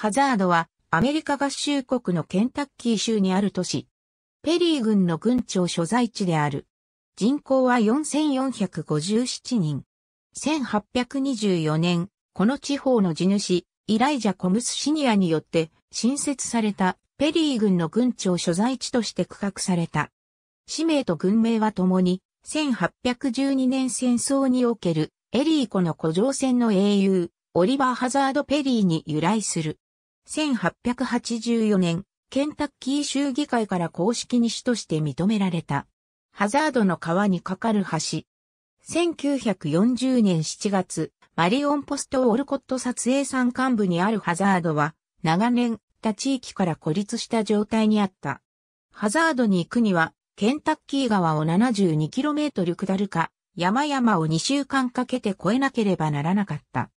ハザードはアメリカ合衆国のケンタッキー州にある都市。ペリー軍の軍庁所在地である。人口は4457人。1824年、この地方の地主、イライジャ・コムスシニアによって新設されたペリー軍の軍庁所在地として区画された。氏名と軍名は共に、1812年戦争におけるエリー湖の古城船の英雄、オリバー・ハザード・ペリーに由来する。1884年、ケンタッキー州議会から公式に市として認められた。ハザードの川に架かる橋。1940年7月、マリオンポストオルコット撮影山間部にあるハザードは、長年、他地域から孤立した状態にあった。ハザードに行くには、ケンタッキー川を 72km 下るか、山々を2週間かけて越えなければならなかった。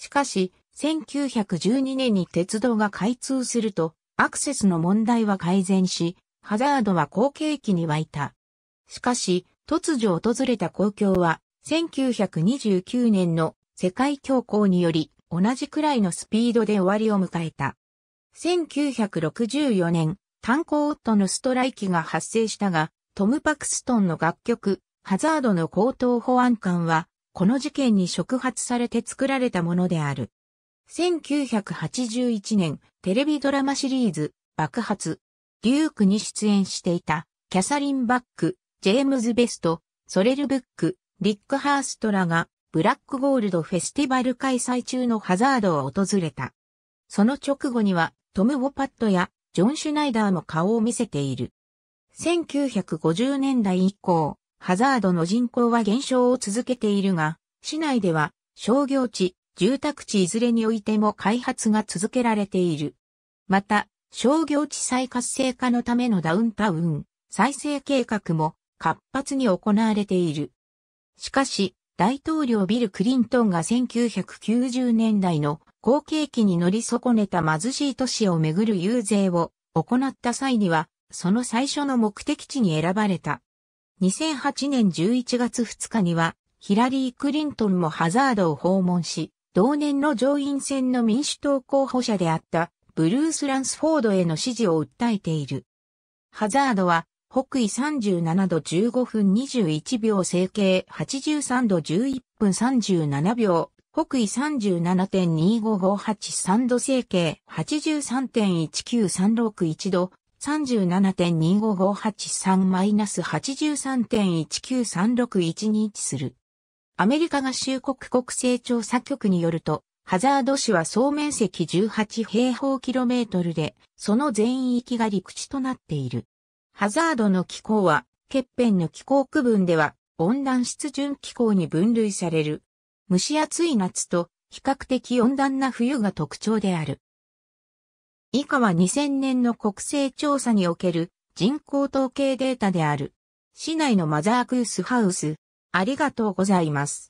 しかし、1912年に鉄道が開通すると、アクセスの問題は改善し、ハザードは後継期に沸いた。しかし、突如訪れた公共は、1929年の世界恐慌により、同じくらいのスピードで終わりを迎えた。1964年、炭鉱夫のストライキが発生したが、トム・パクストンの楽曲、ハザードの高等保安官は、この事件に触発されて作られたものである。1981年、テレビドラマシリーズ、爆発、デュークに出演していた、キャサリン・バック、ジェームズ・ベスト、ソレル・ブック、リック・ハーストらが、ブラックゴールドフェスティバル開催中のハザードを訪れた。その直後には、トム・ウォパットや、ジョン・シュナイダーも顔を見せている。1950年代以降、ハザードの人口は減少を続けているが、市内では商業地、住宅地いずれにおいても開発が続けられている。また、商業地再活性化のためのダウンタウン、再生計画も活発に行われている。しかし、大統領ビル・クリントンが1990年代の後継期に乗り損ねた貧しい都市をめぐる遊説を行った際には、その最初の目的地に選ばれた。2008年11月2日には、ヒラリー・クリントンもハザードを訪問し、同年の上院選の民主党候補者であったブルース・ランスフォードへの支持を訴えている。ハザードは北緯37度15分21秒整形83度11分37秒、北緯37.25583度整形83.1936度、37.25583-83.19361に位置する。アメリカ合衆国国勢調査局によると、ハザード市は総面積18平方キロメートルで、その全域が陸地となっている。ハザードの気候は、欠片の気候区分では、温暖湿潤気候に分類される。蒸し暑い夏と、比較的温暖な冬が特徴である。以下は2000年の国勢調査における人口統計データである。市内のマザークースハウス。ありがとうございます。